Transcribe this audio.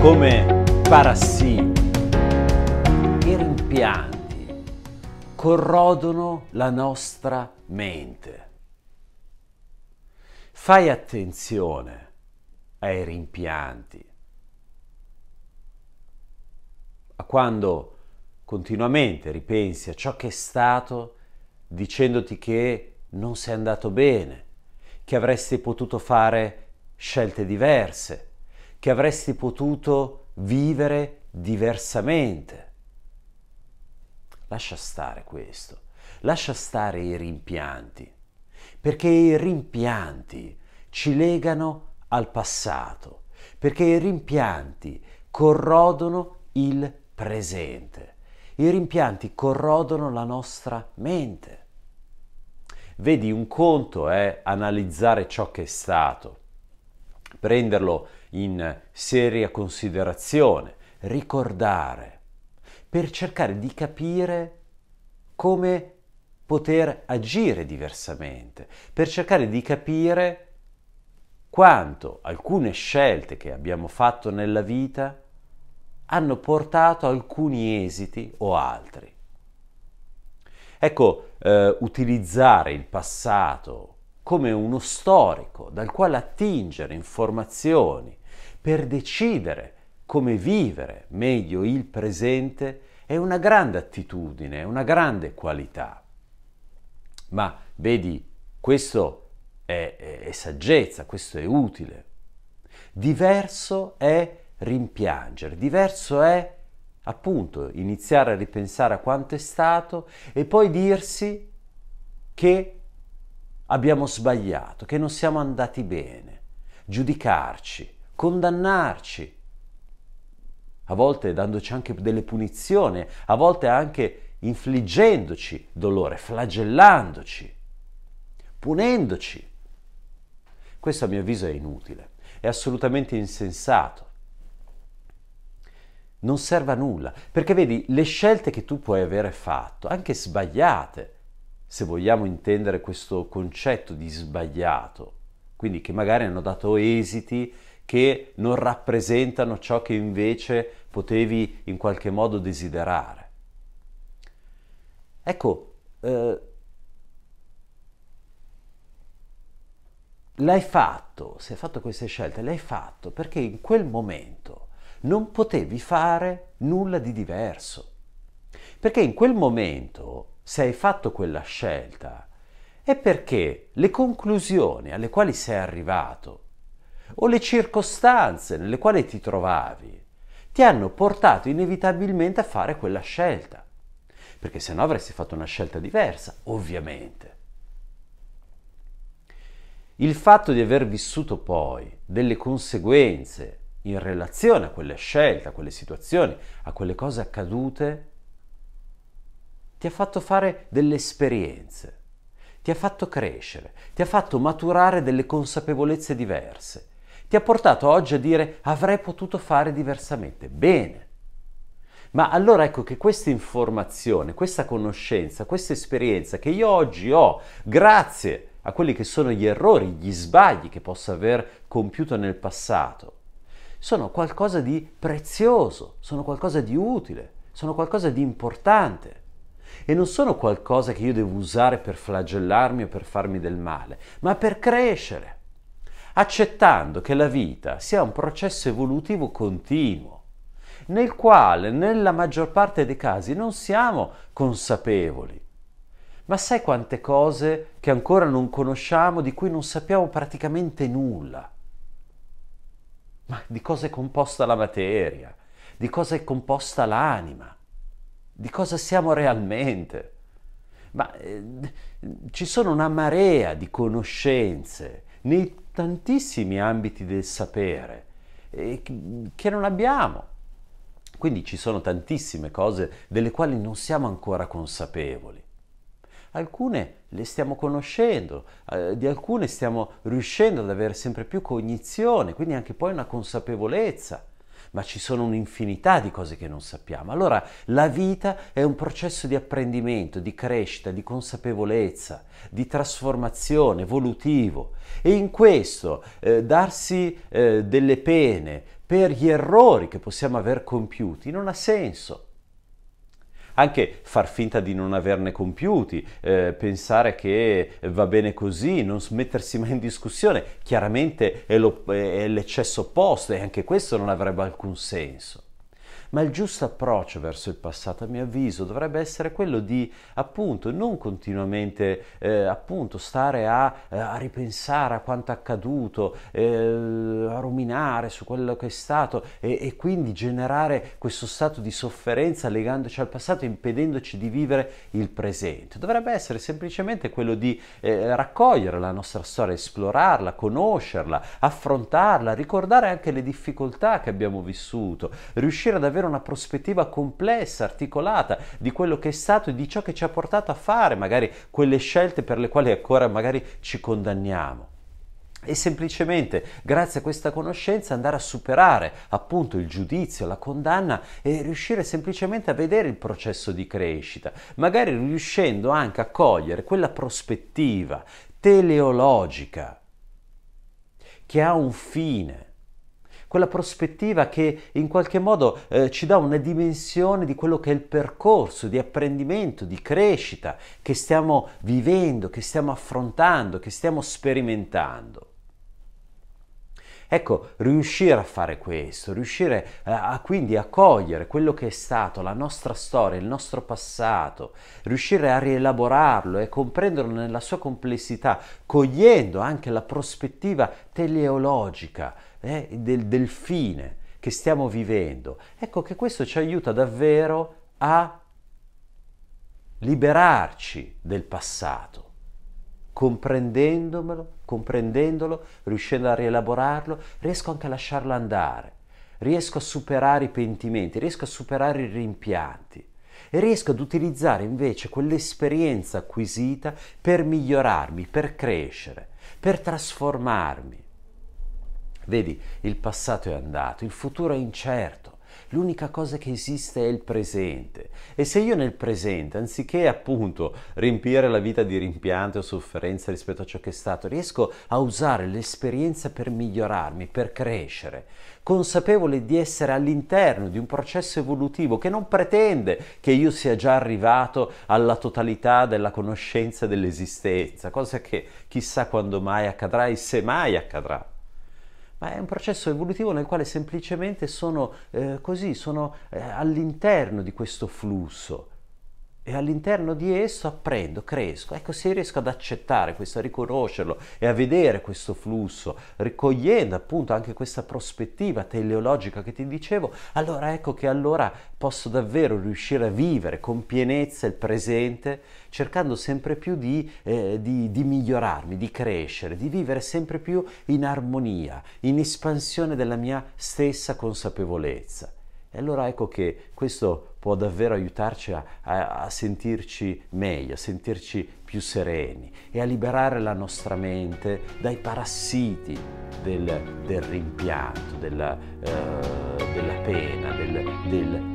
come parassiti e rimpianti corrodono la nostra mente. Fai attenzione ai rimpianti, a quando continuamente ripensi a ciò che è stato dicendoti che non sei andato bene, che avresti potuto fare scelte diverse che avresti potuto vivere diversamente. Lascia stare questo, lascia stare i rimpianti, perché i rimpianti ci legano al passato, perché i rimpianti corrodono il presente, i rimpianti corrodono la nostra mente. Vedi, un conto è analizzare ciò che è stato, prenderlo in seria considerazione, ricordare, per cercare di capire come poter agire diversamente, per cercare di capire quanto alcune scelte che abbiamo fatto nella vita hanno portato alcuni esiti o altri. Ecco, eh, utilizzare il passato come uno storico dal quale attingere informazioni, per decidere come vivere meglio il presente è una grande attitudine, una grande qualità. Ma vedi, questo è, è, è saggezza, questo è utile. Diverso è rimpiangere, diverso è appunto iniziare a ripensare a quanto è stato e poi dirsi che abbiamo sbagliato, che non siamo andati bene, giudicarci, condannarci, a volte dandoci anche delle punizioni, a volte anche infliggendoci dolore, flagellandoci, punendoci. Questo a mio avviso è inutile, è assolutamente insensato. Non serve a nulla, perché vedi, le scelte che tu puoi avere fatto, anche sbagliate, se vogliamo intendere questo concetto di sbagliato, quindi che magari hanno dato esiti che non rappresentano ciò che invece potevi in qualche modo desiderare. Ecco, eh, l'hai fatto, se hai fatto queste scelte, l'hai fatto perché in quel momento non potevi fare nulla di diverso. Perché in quel momento, se hai fatto quella scelta, è perché le conclusioni alle quali sei arrivato o le circostanze nelle quali ti trovavi ti hanno portato inevitabilmente a fare quella scelta, perché se no avresti fatto una scelta diversa, ovviamente. Il fatto di aver vissuto poi delle conseguenze in relazione a quelle scelte, a quelle situazioni, a quelle cose accadute, ti ha fatto fare delle esperienze, ti ha fatto crescere, ti ha fatto maturare delle consapevolezze diverse ti ha portato oggi a dire avrei potuto fare diversamente. Bene. Ma allora ecco che questa informazione, questa conoscenza, questa esperienza che io oggi ho, grazie a quelli che sono gli errori, gli sbagli che posso aver compiuto nel passato, sono qualcosa di prezioso, sono qualcosa di utile, sono qualcosa di importante. E non sono qualcosa che io devo usare per flagellarmi o per farmi del male, ma per crescere accettando che la vita sia un processo evolutivo continuo, nel quale nella maggior parte dei casi non siamo consapevoli. Ma sai quante cose che ancora non conosciamo, di cui non sappiamo praticamente nulla? Ma di cosa è composta la materia? Di cosa è composta l'anima? Di cosa siamo realmente? Ma eh, ci sono una marea di conoscenze nei tantissimi ambiti del sapere eh, che non abbiamo. Quindi ci sono tantissime cose delle quali non siamo ancora consapevoli. Alcune le stiamo conoscendo, eh, di alcune stiamo riuscendo ad avere sempre più cognizione, quindi anche poi una consapevolezza ma ci sono un'infinità di cose che non sappiamo. Allora la vita è un processo di apprendimento, di crescita, di consapevolezza, di trasformazione, evolutivo e in questo eh, darsi eh, delle pene per gli errori che possiamo aver compiuti non ha senso anche far finta di non averne compiuti, eh, pensare che va bene così, non mettersi mai in discussione, chiaramente è, lo, è l'eccesso opposto e anche questo non avrebbe alcun senso ma il giusto approccio verso il passato, a mio avviso, dovrebbe essere quello di appunto non continuamente eh, appunto stare a, eh, a, ripensare a quanto accaduto, eh, a ruminare su quello che è stato e, e quindi generare questo stato di sofferenza legandoci al passato e impedendoci di vivere il presente. Dovrebbe essere semplicemente quello di eh, raccogliere la nostra storia, esplorarla, conoscerla, affrontarla, ricordare anche le difficoltà che abbiamo vissuto, riuscire ad avere avere una prospettiva complessa, articolata di quello che è stato e di ciò che ci ha portato a fare magari quelle scelte per le quali ancora magari ci condanniamo e semplicemente grazie a questa conoscenza andare a superare appunto il giudizio, la condanna e riuscire semplicemente a vedere il processo di crescita, magari riuscendo anche a cogliere quella prospettiva teleologica che ha un fine quella prospettiva che in qualche modo eh, ci dà una dimensione di quello che è il percorso di apprendimento, di crescita che stiamo vivendo, che stiamo affrontando, che stiamo sperimentando. Ecco, riuscire a fare questo, riuscire a, eh, a, quindi a cogliere quello che è stato la nostra storia, il nostro passato, riuscire a rielaborarlo e comprenderlo nella sua complessità, cogliendo anche la prospettiva teleologica eh, del, del fine che stiamo vivendo. Ecco che questo ci aiuta davvero a liberarci del passato, comprendendomelo, comprendendolo, riuscendo a rielaborarlo, riesco anche a lasciarlo andare, riesco a superare i pentimenti, riesco a superare i rimpianti e riesco ad utilizzare invece quell'esperienza acquisita per migliorarmi, per crescere, per trasformarmi. Vedi, il passato è andato, il futuro è incerto. L'unica cosa che esiste è il presente. E se io nel presente, anziché appunto riempire la vita di rimpianto o sofferenza rispetto a ciò che è stato, riesco a usare l'esperienza per migliorarmi, per crescere, consapevole di essere all'interno di un processo evolutivo che non pretende che io sia già arrivato alla totalità della conoscenza dell'esistenza, cosa che chissà quando mai accadrà e se mai accadrà ma è un processo evolutivo nel quale semplicemente sono eh, così, sono eh, all'interno di questo flusso e all'interno di esso apprendo, cresco. Ecco, se riesco ad accettare questo, a riconoscerlo e a vedere questo flusso, ricogliendo appunto anche questa prospettiva teleologica che ti dicevo, allora ecco che allora posso davvero riuscire a vivere con pienezza il presente, cercando sempre più di, eh, di, di migliorarmi, di crescere, di vivere sempre più in armonia, in espansione della mia stessa consapevolezza. E allora ecco che questo può davvero aiutarci a, a, sentirci meglio, a sentirci più sereni e a liberare la nostra mente dai parassiti del, del rimpianto, della, eh, della pena, del, del